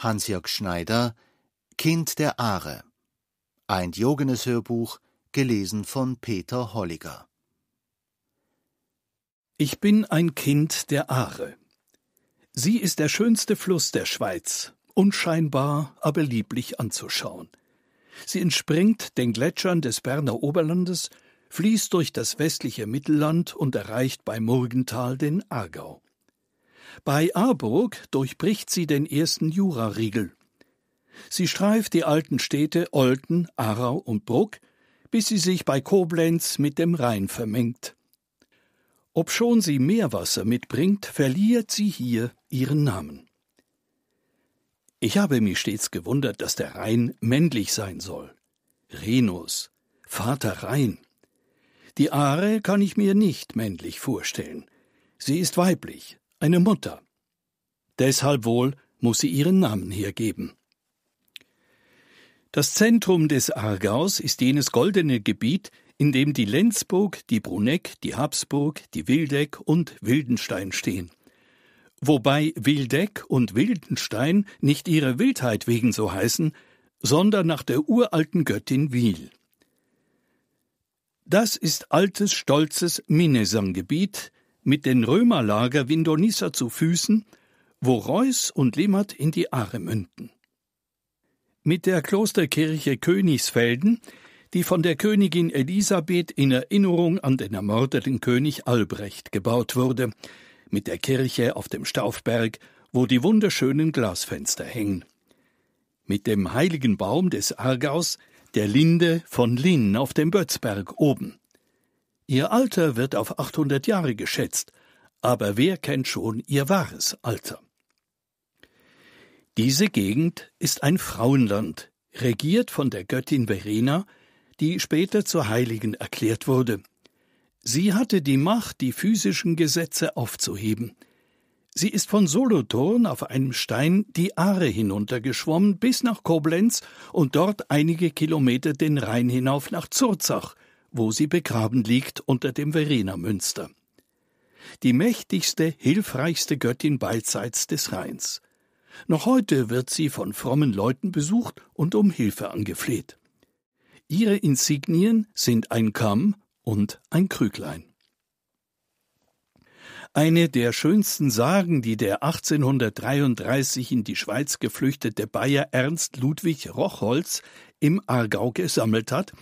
Hansjörg Schneider Kind der Aare. Ein Diogenes Hörbuch, gelesen von Peter Holliger. Ich bin ein Kind der Aare. Sie ist der schönste Fluss der Schweiz, unscheinbar, aber lieblich anzuschauen. Sie entspringt den Gletschern des Berner Oberlandes, fließt durch das westliche Mittelland und erreicht bei Murgental den Aargau. Bei Aarburg durchbricht sie den ersten Jura-Riegel. Sie streift die alten Städte Olten, Aarau und Bruck, bis sie sich bei Koblenz mit dem Rhein vermengt. Obschon sie Meerwasser mitbringt, verliert sie hier ihren Namen. Ich habe mich stets gewundert, dass der Rhein männlich sein soll. Renus, Vater Rhein. Die Aare kann ich mir nicht männlich vorstellen. Sie ist weiblich, eine Mutter. Deshalb wohl muss sie ihren Namen hergeben. Das Zentrum des Aargaus ist jenes goldene Gebiet, in dem die Lenzburg, die Bruneck, die Habsburg, die Wildeck und Wildenstein stehen. Wobei Wildeck und Wildenstein nicht ihrer Wildheit wegen so heißen, sondern nach der uralten Göttin Wiel. Das ist altes, stolzes Minnesang-Gebiet, mit den Römerlager Vindonissa zu Füßen, wo Reuß und Limmert in die Aare münden. Mit der Klosterkirche Königsfelden, die von der Königin Elisabeth in Erinnerung an den ermordeten König Albrecht gebaut wurde, mit der Kirche auf dem Staufberg, wo die wunderschönen Glasfenster hängen. Mit dem heiligen Baum des Aargaus, der Linde von Linn auf dem Bötzberg oben Ihr Alter wird auf 800 Jahre geschätzt, aber wer kennt schon ihr wahres Alter? Diese Gegend ist ein Frauenland, regiert von der Göttin Verena, die später zur Heiligen erklärt wurde. Sie hatte die Macht, die physischen Gesetze aufzuheben. Sie ist von Solothurn auf einem Stein die Aare hinuntergeschwommen bis nach Koblenz und dort einige Kilometer den Rhein hinauf nach Zurzach – wo sie begraben liegt unter dem Verena-Münster. Die mächtigste, hilfreichste Göttin beidseits des Rheins. Noch heute wird sie von frommen Leuten besucht und um Hilfe angefleht. Ihre Insignien sind ein Kamm und ein Krüglein. Eine der schönsten Sagen, die der 1833 in die Schweiz geflüchtete Bayer Ernst Ludwig Rochholz im Aargau gesammelt hat,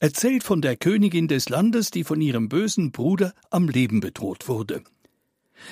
erzählt von der Königin des Landes, die von ihrem bösen Bruder am Leben bedroht wurde.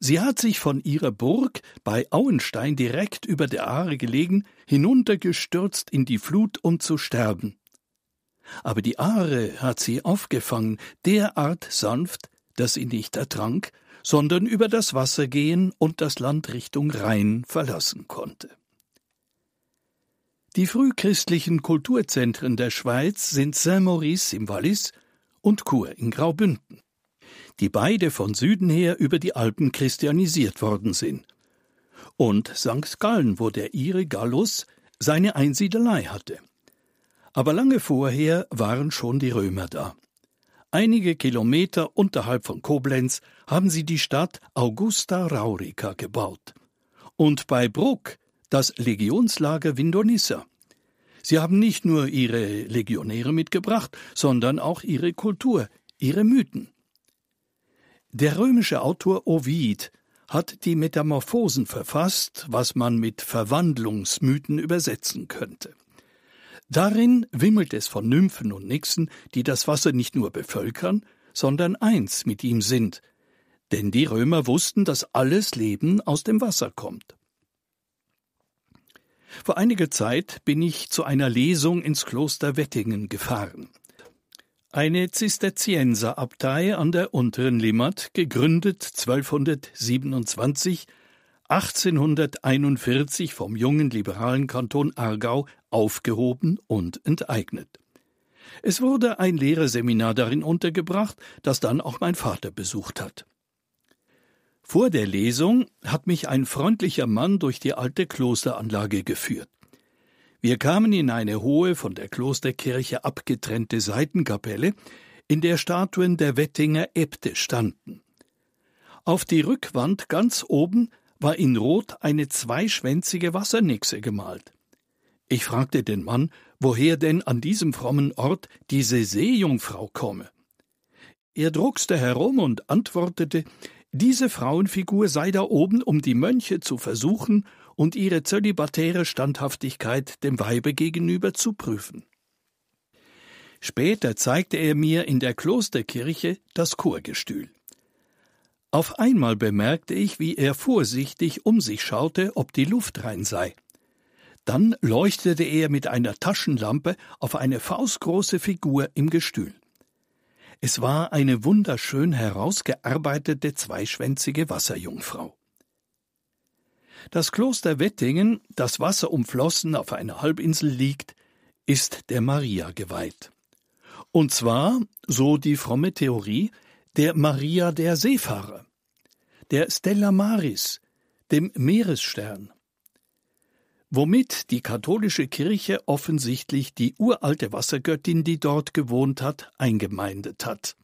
Sie hat sich von ihrer Burg bei Auenstein direkt über der Aare gelegen, hinuntergestürzt in die Flut, um zu sterben. Aber die Aare hat sie aufgefangen, derart sanft, dass sie nicht ertrank, sondern über das Wasser gehen und das Land Richtung Rhein verlassen konnte. Die frühchristlichen Kulturzentren der Schweiz sind Saint-Maurice im Wallis und Chur in Graubünden, die beide von Süden her über die Alpen christianisiert worden sind. Und St. Gallen, wo der Ire Gallus seine Einsiedelei hatte. Aber lange vorher waren schon die Römer da. Einige Kilometer unterhalb von Koblenz haben sie die Stadt Augusta Raurica gebaut. Und bei Bruck das Legionslager Vindonissa. Sie haben nicht nur ihre Legionäre mitgebracht, sondern auch ihre Kultur, ihre Mythen. Der römische Autor Ovid hat die Metamorphosen verfasst, was man mit Verwandlungsmythen übersetzen könnte. Darin wimmelt es von Nymphen und Nixen, die das Wasser nicht nur bevölkern, sondern eins mit ihm sind. Denn die Römer wussten, dass alles Leben aus dem Wasser kommt. Vor einiger Zeit bin ich zu einer Lesung ins Kloster Wettingen gefahren. Eine Zisterzienserabtei an der unteren Limmat, gegründet 1227, 1841 vom jungen liberalen Kanton Aargau aufgehoben und enteignet. Es wurde ein Lehrerseminar darin untergebracht, das dann auch mein Vater besucht hat. Vor der Lesung hat mich ein freundlicher Mann durch die alte Klosteranlage geführt. Wir kamen in eine hohe, von der Klosterkirche abgetrennte Seitenkapelle, in der Statuen der Wettinger Äbte standen. Auf die Rückwand ganz oben war in Rot eine zweischwänzige Wassernixe gemalt. Ich fragte den Mann, woher denn an diesem frommen Ort diese Seejungfrau komme. Er druckste herum und antwortete, diese Frauenfigur sei da oben, um die Mönche zu versuchen und ihre zölibatäre Standhaftigkeit dem Weibe gegenüber zu prüfen. Später zeigte er mir in der Klosterkirche das Chorgestühl. Auf einmal bemerkte ich, wie er vorsichtig um sich schaute, ob die Luft rein sei. Dann leuchtete er mit einer Taschenlampe auf eine faustgroße Figur im Gestühl. Es war eine wunderschön herausgearbeitete zweischwänzige Wasserjungfrau. Das Kloster Wettingen, das Wasser umflossen auf einer Halbinsel liegt, ist der Maria geweiht. Und zwar, so die fromme Theorie, der Maria der Seefahrer, der Stella Maris, dem Meeresstern, womit die katholische Kirche offensichtlich die uralte Wassergöttin, die dort gewohnt hat, eingemeindet hat.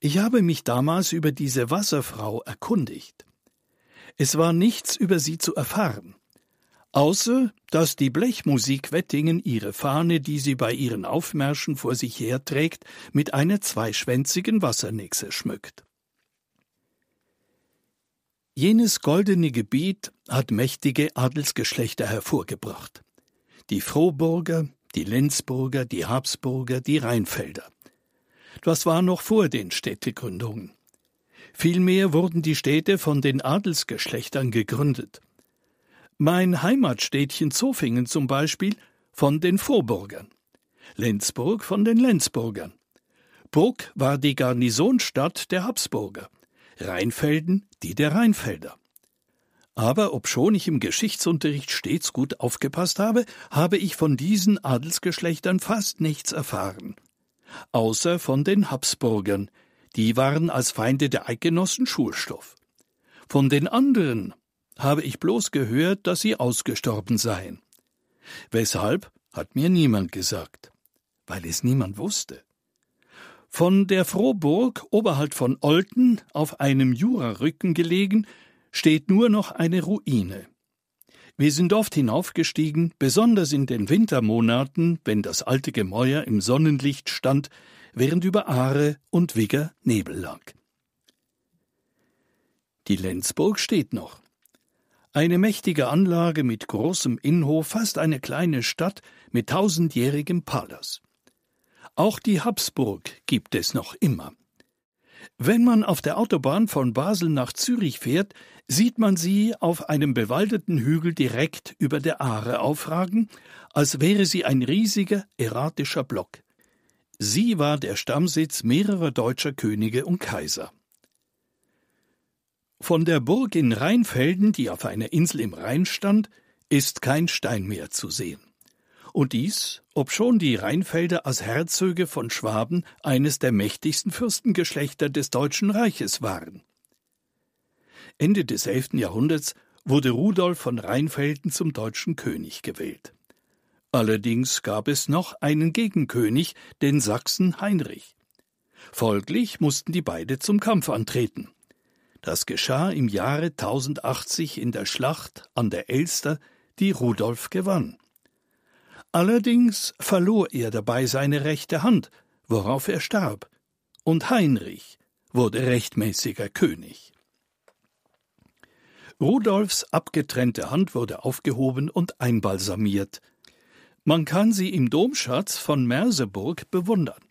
Ich habe mich damals über diese Wasserfrau erkundigt. Es war nichts über sie zu erfahren, außer dass die Blechmusik Wettingen ihre Fahne, die sie bei ihren Aufmärschen vor sich herträgt, mit einer zweischwänzigen Wassernixe schmückt. Jenes goldene Gebiet hat mächtige Adelsgeschlechter hervorgebracht. Die Frohburger, die Lenzburger, die Habsburger, die Rheinfelder. Das war noch vor den Städtegründungen. Vielmehr wurden die Städte von den Adelsgeschlechtern gegründet. Mein Heimatstädtchen Zofingen zum Beispiel von den Frohburgern, Lenzburg von den Lenzburgern. Burg war die Garnisonstadt der Habsburger. Rheinfelden die der Rheinfelder. Aber obschon ich im Geschichtsunterricht stets gut aufgepasst habe, habe ich von diesen Adelsgeschlechtern fast nichts erfahren. Außer von den Habsburgern, die waren als Feinde der Eidgenossen Schulstoff. Von den anderen habe ich bloß gehört, dass sie ausgestorben seien. Weshalb, hat mir niemand gesagt, weil es niemand wusste. Von der Frohburg oberhalb von Olten, auf einem Jurarücken gelegen, steht nur noch eine Ruine. Wir sind oft hinaufgestiegen, besonders in den Wintermonaten, wenn das alte Gemäuer im Sonnenlicht stand, während über Aare und Wigger Nebel lag. Die Lenzburg steht noch. Eine mächtige Anlage mit großem Innenhof, fast eine kleine Stadt mit tausendjährigem Palas. Auch die Habsburg gibt es noch immer. Wenn man auf der Autobahn von Basel nach Zürich fährt, sieht man sie auf einem bewaldeten Hügel direkt über der Aare aufragen, als wäre sie ein riesiger, erratischer Block. Sie war der Stammsitz mehrerer deutscher Könige und Kaiser. Von der Burg in Rheinfelden, die auf einer Insel im Rhein stand, ist kein Stein mehr zu sehen und dies, obschon die Rheinfelder als Herzöge von Schwaben eines der mächtigsten Fürstengeschlechter des Deutschen Reiches waren. Ende des 11. Jahrhunderts wurde Rudolf von Rheinfelden zum deutschen König gewählt. Allerdings gab es noch einen Gegenkönig, den Sachsen Heinrich. Folglich mussten die beide zum Kampf antreten. Das geschah im Jahre 1080 in der Schlacht an der Elster, die Rudolf gewann. Allerdings verlor er dabei seine rechte Hand, worauf er starb, und Heinrich wurde rechtmäßiger König. Rudolfs abgetrennte Hand wurde aufgehoben und einbalsamiert. Man kann sie im Domschatz von Merseburg bewundern.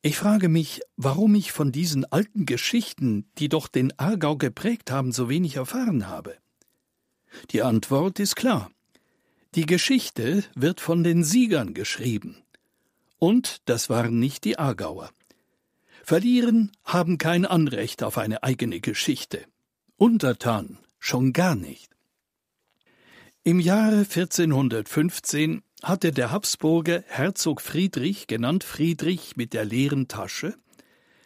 Ich frage mich, warum ich von diesen alten Geschichten, die doch den Aargau geprägt haben, so wenig erfahren habe. Die Antwort ist klar. Die Geschichte wird von den Siegern geschrieben. Und das waren nicht die Aargauer. Verlieren haben kein Anrecht auf eine eigene Geschichte. Untertan schon gar nicht. Im Jahre 1415 hatte der Habsburger Herzog Friedrich, genannt Friedrich mit der leeren Tasche,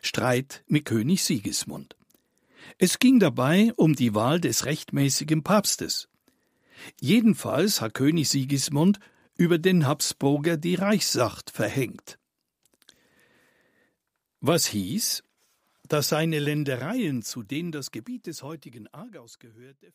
Streit mit König Sigismund. Es ging dabei um die Wahl des rechtmäßigen Papstes, Jedenfalls hat König Sigismund über den Habsburger die Reichssacht verhängt. Was hieß, dass seine Ländereien, zu denen das Gebiet des heutigen Aargaus gehörte,